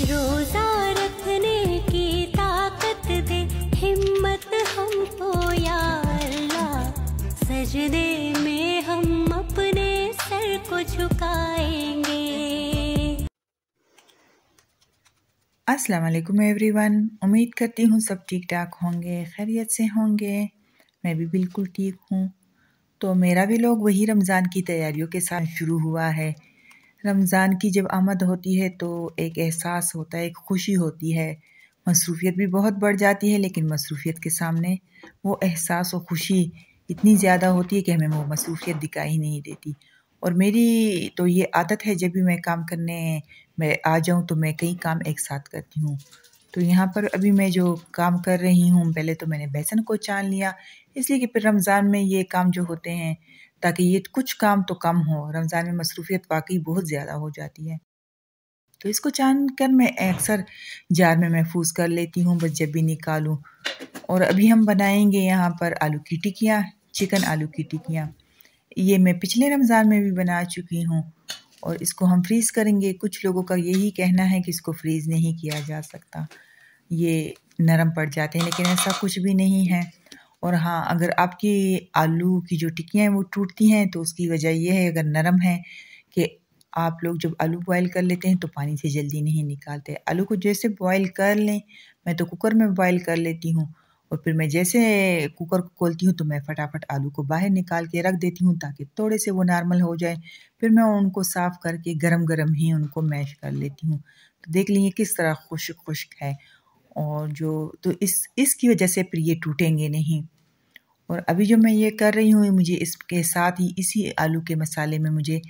रोजा रखने की ताकत दे हिम्मत हमको अल्लाह सजदे में हम अपने सर को झुकाएंगे अस्सलाम वालेकुम एवरीवन उम्मीद करती हूँ सब ठीक ठाक होंगे खैरियत से होंगे मैं भी बिल्कुल ठीक हूँ तो मेरा भी लोग वही रमज़ान की तैयारियों के साथ शुरू हुआ है रमज़ान की जब आमद होती है तो एक एहसास होता है एक खुशी होती है मसरूफ़ियत भी बहुत बढ़ जाती है लेकिन मसरूफ़ियत के सामने वो एहसास और ख़ुशी इतनी ज़्यादा होती है कि हमें वो मसरूफ़ियत दिखाई नहीं देती और मेरी तो ये आदत है जब भी मैं काम करने मैं आ जाऊँ तो मैं कई काम एक साथ करती हूँ तो यहाँ पर अभी मैं जो काम कर रही हूँ पहले तो मैंने बेसन को छान लिया इसलिए कि फिर रमज़ान में ये काम जो होते हैं ताकि ये कुछ काम तो कम हो रमज़ान में मसरूफियत वाकई बहुत ज़्यादा हो जाती है तो इसको जान कर मैं अक्सर जार में महफूज कर लेती हूँ बस जब भी निकालूँ और अभी हम बनाएंगे यहाँ पर आलू की टिकियाँ चिकन आलू की टिकियाँ ये मैं पिछले रमज़ान में भी बना चुकी हूँ और इसको हम फ्रीज़ करेंगे कुछ लोगों का यही कहना है कि इसको फ्रीज़ नहीं किया जा सकता ये नरम पड़ जाते हैं लेकिन ऐसा कुछ भी नहीं है और हाँ अगर आपकी आलू की जो टिक्कियाँ हैं वो टूटती हैं तो उसकी वजह यह है अगर नरम है कि आप लोग जब आलू बॉयल कर लेते हैं तो पानी से जल्दी नहीं निकालते आलू को जैसे बॉयल कर लें मैं तो कुकर में बॉयल कर लेती हूँ और फिर मैं जैसे कुकर को खोलती हूँ तो मैं फटाफट आलू को बाहर निकाल के रख देती हूँ ताकि थोड़े से वो नॉर्मल हो जाए फिर मैं उनको साफ़ करके गरम गरम ही उनको मैश कर लेती हूँ तो देख लीजिए किस तरह खुश खुश्क है और जो तो इस इसकी वजह से फिर ये टूटेंगे नहीं और अभी जो मैं ये कर रही हूँ मुझे इसके साथ ही इसी आलू के मसाले में मुझे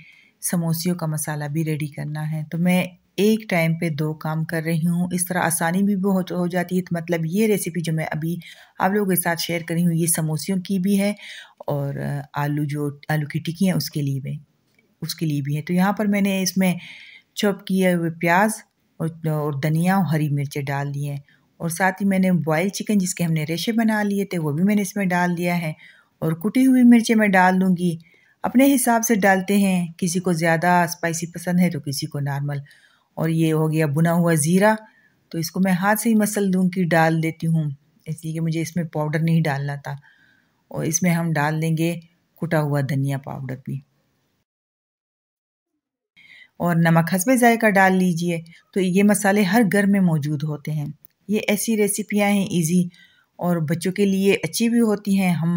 समोसियों का मसाला भी रेडी करना है तो मैं एक टाइम पे दो काम कर रही हूँ इस तरह आसानी भी बहुत हो जाती है तो मतलब ये रेसिपी जो मैं अभी आप लोगों के साथ शेयर कर रही हूँ ये समोसियों की भी है और आलू जो आलू की टिक्की है उसके लिए भी उसके लिए भी है तो यहाँ पर मैंने इसमें चॉप किए हुए प्याज और, और धनिया और हरी मिर्चें डाल दी हैं और साथ ही मैंने बॉयल चिकन जिसके हमने रेशे बना लिए थे वो भी मैंने इसमें डाल दिया है और कुटी हुई मिर्चें मैं डाल दूँगी अपने हिसाब से डालते हैं किसी को ज़्यादा स्पाइसी पसंद है तो किसी को नॉर्मल और ये हो गया बुना हुआ ज़ीरा तो इसको मैं हाथ से ही मसल दूँगी डाल देती हूँ इसलिए कि मुझे इसमें पाउडर नहीं डालना था और इसमें हम डाल देंगे कुटा हुआ धनिया पाउडर भी और नमक हंसबे जायका डाल लीजिए तो ये मसाले हर घर में मौजूद होते हैं ये ऐसी रेसिपियाँ हैं ईज़ी और बच्चों के लिए अच्छी भी होती हैं हम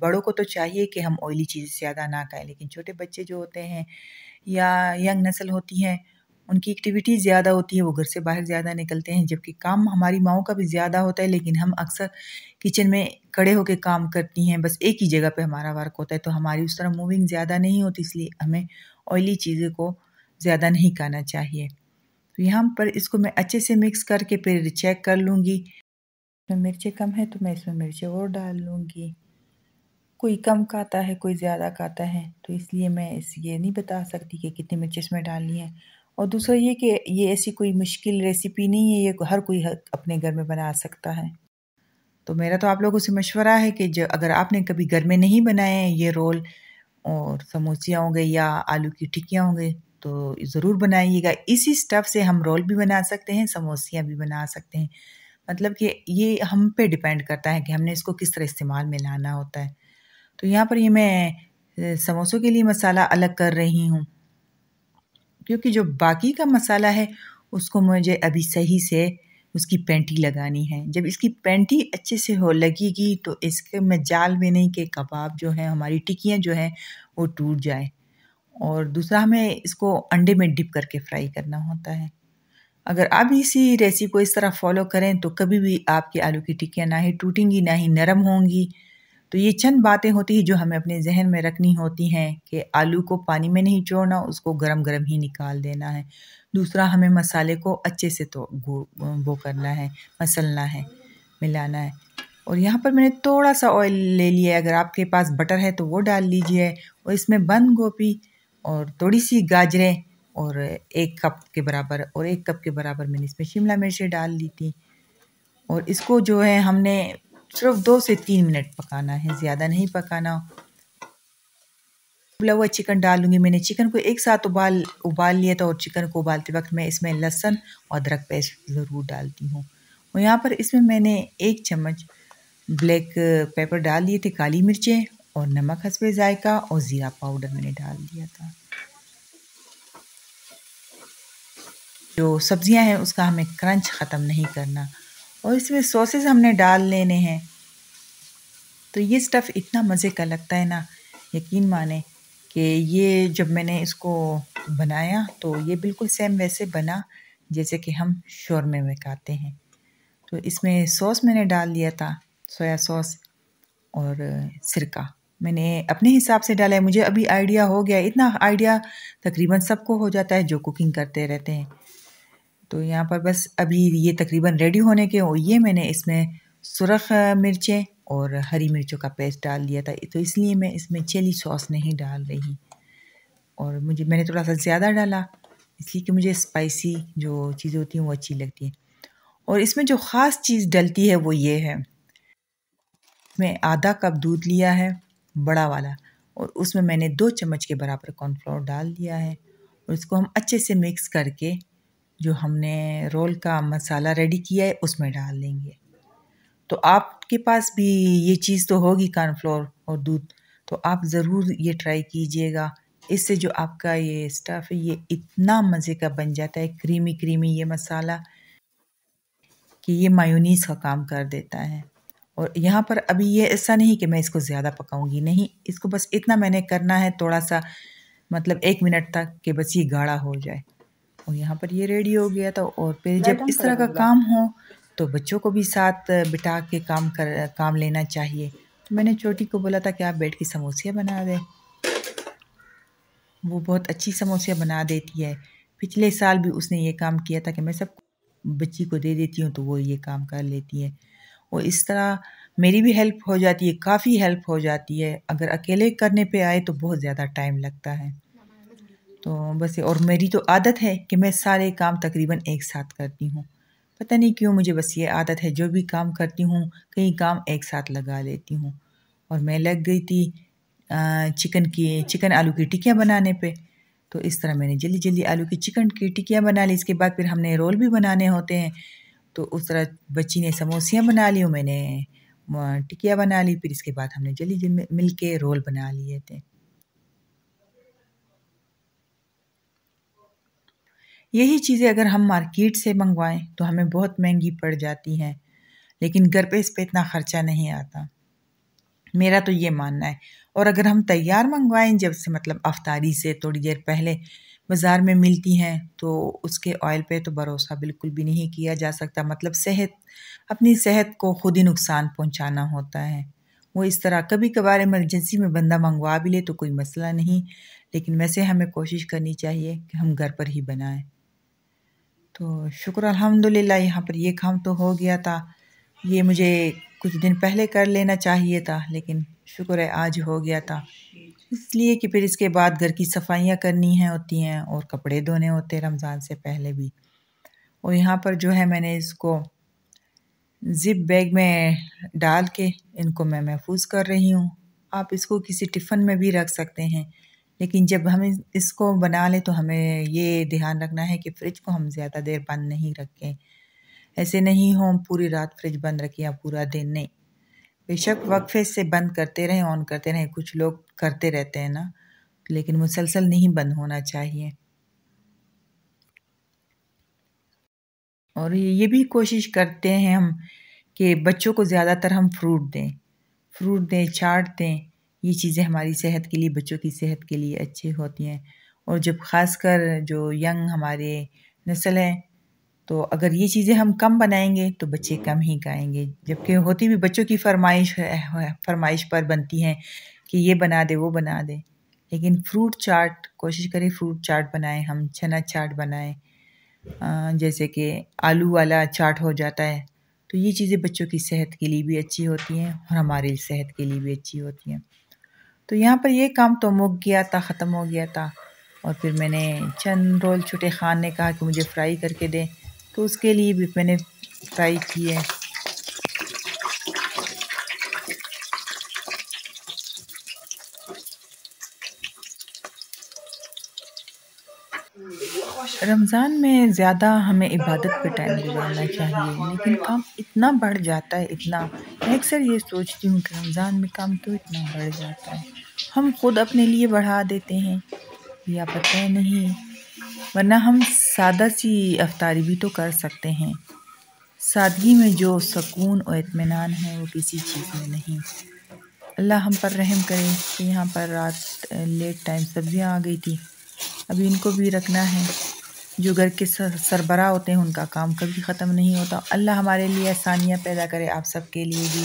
बड़ों को तो चाहिए कि हम ऑयली चीज़ें ज़्यादा ना खाएं लेकिन छोटे बच्चे जो होते हैं या यंग नस्ल होती हैं उनकी एक्टिविटी ज़्यादा होती है वो घर से बाहर ज़्यादा निकलते हैं जबकि काम हमारी माओ का भी ज़्यादा होता है लेकिन हम अक्सर किचन में खड़े होकर काम करती हैं बस एक ही जगह पे हमारा वर्क होता है तो हमारी उस तरह मूविंग ज़्यादा नहीं होती इसलिए हमें ऑयली चीज़ों को ज़्यादा नहीं खाना चाहिए तो यहाँ पर इसको मैं अच्छे से मिक्स करके फिर चेक कर लूँगी इसमें मिर्चें कम है तो मैं इसमें मिर्चें और डाल लूँगी कोई कम खाता है कोई ज़्यादा खाता है तो इसलिए मैं इस ये नहीं बता सकती कि कितनी मिर्च इसमें डालनी है और दूसरा ये कि ये ऐसी कोई मुश्किल रेसिपी नहीं है ये हर कोई अपने घर में बना सकता है तो मेरा तो आप लोगों से मशवरा है कि जो अगर आपने कभी घर में नहीं बनाए हैं ये रोल और समोसियाँ होंगे या आलू की टिक्कियाँ होंगे तो ज़रूर बनाइएगा इसी स्टफ़ से हम रोल भी बना सकते हैं समोसियाँ भी बना सकते हैं मतलब कि ये हम पे डिपेंड करता है कि हमने इसको किस तरह इस्तेमाल में लाना होता है तो यहाँ पर ये मैं समोसों के लिए मसाला अलग कर रही हूँ क्योंकि जो बाकी का मसाला है उसको मुझे अभी सही से उसकी पेंटी लगानी है जब इसकी पेंटी अच्छे से हो लगेगी तो इसके मैं जाल में नहीं कि कबाब जो है हमारी टिकियाँ जो हैं वो टूट जाए और दूसरा हमें इसको अंडे में डिप करके फ्राई करना होता है अगर आप इसी रेसिपी को इस तरह फॉलो करें तो कभी भी आपकी आलू की टिक्कियाँ ना ही टूटेंगी ना ही नरम होंगी तो ये चंद बातें होती हैं जो हमें अपने जहन में रखनी होती हैं कि आलू को पानी में नहीं छोड़ना उसको गरम गरम ही निकाल देना है दूसरा हमें मसाले को अच्छे से तो वो करना है मसलना है मिलाना है और यहाँ पर मैंने थोड़ा सा ऑयल ले लिया है अगर आपके पास बटर है तो वो डाल लीजिए और इसमें बंद गोभी और थोड़ी सी गाजरें और एक कप के बराबर और एक कप के बराबर मैंने इसमें शिमला मिर्चें डाल ली थी और इसको जो है हमने सिर्फ दो से तीन मिनट पकाना है ज़्यादा नहीं पकाना उबला हुआ चिकन डालूंगी मैंने चिकन को एक साथ उबाल उबाल लिया था और चिकन को उबालते वक्त मैं इसमें लहसन और अदरक पेस्ट ज़रूर डालती हूँ और यहाँ पर इसमें मैंने एक चम्मच ब्लैक पेपर डाल लिए थे काली मिर्चें और नमक हसबे ज़ायका और ज़ीरा पाउडर मैंने डाल दिया था जो सब्ज़ियां हैं उसका हमें क्रंच ख़त्म नहीं करना और इसमें सॉसेस हमने डाल लेने हैं तो ये स्टफ़ इतना मज़े का लगता है ना यकीन माने कि ये जब मैंने इसको बनाया तो ये बिल्कुल सेम वैसे बना जैसे कि हम शोरमे में खाते हैं तो इसमें सॉस मैंने डाल दिया था सोया सॉस और सिरका मैंने अपने हिसाब से डाला है मुझे अभी आइडिया हो गया इतना आइडिया तकरीबन सबको हो जाता है जो कुकिंग करते रहते हैं तो यहाँ पर बस अभी ये तकरीबन रेडी होने के और ये मैंने इसमें सुरख मिर्चें और हरी मिर्चों का पेस्ट डाल दिया था तो इसलिए मैं इसमें चिली सॉस नहीं डाल रही और मुझे मैंने थोड़ा सा ज़्यादा डाला इसलिए कि मुझे स्पाइसी जो चीज़ें होती हैं वो अच्छी लगती हैं और इसमें जो ख़ास चीज़ डलती है वो ये है मैं आधा कप दूध लिया है बड़ा वाला और उसमें मैंने दो चम्मच के बराबर कॉर्नफ्लोर डाल दिया है और इसको हम अच्छे से मिक्स करके जो हमने रोल का मसाला रेडी किया है उसमें डाल देंगे तो आपके पास भी ये चीज़ तो होगी कॉर्नफ्लोर और दूध तो आप ज़रूर ये ट्राई कीजिएगा इससे जो आपका ये स्टफ़ है ये इतना मज़े का बन जाता है क्रीमी क्रीमी ये मसाला कि ये मायूनीस का काम कर देता है और यहाँ पर अभी ये ऐसा नहीं कि मैं इसको ज़्यादा पकाऊंगी नहीं इसको बस इतना मैंने करना है थोड़ा सा मतलब एक मिनट तक कि बस ये गाढ़ा हो जाए और यहाँ पर ये रेडी हो गया था और फिर जब इस तरह का काम हो तो बच्चों को भी साथ बिठा के काम कर काम लेना चाहिए तो मैंने छोटी को बोला था कि आप बैठ के समोसे बना दें वो बहुत अच्छी समोसे बना देती है पिछले साल भी उसने ये काम किया था कि मैं सब बच्ची को दे देती हूँ तो वो ये काम कर लेती है और इस तरह मेरी भी हेल्प हो जाती है काफ़ी हेल्प हो जाती है अगर अकेले करने पे आए तो बहुत ज़्यादा टाइम लगता है तो बस और मेरी तो आदत है कि मैं सारे काम तकरीबन एक साथ करती हूँ पता नहीं क्यों मुझे बस ये आदत है जो भी काम करती हूँ कई काम एक साथ लगा लेती हूँ और मैं लग गई थी चिकन की चिकन आलू की टिकियाँ बनाने पे तो इस तरह मैंने जल्दी जल्दी आलू की चिकन की टिकियाँ बना ली इसके बाद फिर हमने रोल भी बनाने होते हैं तो उस तरह बच्ची ने समोसियाँ बना ली मैंने टिकिया बना ली फिर इसके बाद हमने जल्दी जल्दी मिल के रोल बना लिए थे यही चीज़ें अगर हम मार्केट से मंगवाएं तो हमें बहुत महंगी पड़ जाती हैं लेकिन घर पे इस पर इतना ख़र्चा नहीं आता मेरा तो ये मानना है और अगर हम तैयार मंगवाएं जब से मतलब अफ्तारी से थोड़ी देर पहले बाज़ार में मिलती हैं तो उसके ऑयल पे तो भरोसा बिल्कुल भी नहीं किया जा सकता मतलब सेहत अपनी सेहत को खुद ही नुकसान पहुंचाना होता है वो इस तरह कभी कभार इमरजेंसी में बंदा मंगवा भी ले तो कोई मसला नहीं लेकिन वैसे हमें कोशिश करनी चाहिए कि हम घर पर ही बनाएं तो शुक्र अलहमदिल्ला यहाँ पर ये काम तो हो गया था ये मुझे कुछ दिन पहले कर लेना चाहिए था लेकिन शुक्र है आज हो गया था इसलिए कि फिर इसके बाद घर की सफाइयाँ करनी है होती हैं और कपड़े धोने होते हैं रमज़ान से पहले भी और यहाँ पर जो है मैंने इसको ज़िप बैग में डाल के इनको मैं महफूज कर रही हूँ आप इसको किसी टिफ़न में भी रख सकते हैं लेकिन जब हम इसको बना लें तो हमें ये ध्यान रखना है कि फ्रिज को हम ज़्यादा देर बंद नहीं रखें ऐसे नहीं हो पूरी रात फ्रिज बंद रखें या पूरा दिन नहीं बेशक वक्फे से बंद करते रहें ऑन करते रहें कुछ लोग करते रहते हैं ना लेकिन मुसलसल नहीं बंद होना चाहिए और ये भी कोशिश करते हैं हम कि बच्चों को ज़्यादातर हम फ्रूट दें फ्रूट दें चाट दें ये चीज़ें हमारी सेहत के लिए बच्चों की सेहत के लिए अच्छी होती हैं और जब ख़ासकर जो यंग हमारे नस्ल हैं तो अगर ये चीज़ें हम कम बनाएंगे तो बच्चे कम ही गाएंगे जबकि होती भी बच्चों की फरमाइश फरमाइश पर बनती हैं कि ये बना दे वो बना दे लेकिन फ्रूट चाट कोशिश करें फ्रूट चाट बनाएं हम चना चाट बनाएं जैसे कि आलू वाला चाट हो जाता है तो ये चीज़ें बच्चों की सेहत के लिए भी अच्छी होती हैं और हमारी सेहत के लिए भी अच्छी होती हैं तो यहाँ पर ये काम तो मुक गया था ख़त्म हो गया था और फिर मैंने चंद रोल छोटे खान ने कहा कि मुझे फ्राई करके दें तो उसके लिए भी मैंने ट्राई की है रमज़ान में ज़्यादा हमें इबादत पे टाइम गुजारना चाहिए लेकिन काम इतना बढ़ जाता है इतना मैं अक्सर ये सोचती हूँ कि रमज़ान में काम तो इतना बढ़ जाता है हम खुद अपने लिए बढ़ा देते हैं या पता नहीं वरना हम सादा सी अफ्तारी भी तो कर सकते हैं सादगी में जो सकून और इतमान है वो किसी चीज़ में नहीं अल्लाह हम पर रहम करे कि यहाँ पर रात लेट टाइम सब्ज़ियाँ आ गई थी अभी इनको भी रखना है जो घर के सरबरा होते हैं उनका काम कभी ख़त्म नहीं होता अल्लाह हमारे लिए आसानियाँ पैदा करे आप सब के लिए भी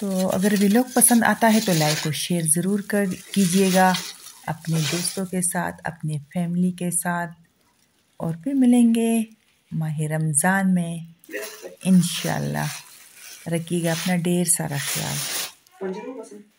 तो अगर वीलॉग पसंद आता है तो लाइक और शेयर ज़रूर कर कीजिएगा अपने दोस्तों के साथ अपने फैमिली के साथ और फिर मिलेंगे माह रमज़ान में इन रखिएगा अपना ढेर सारा ख्याल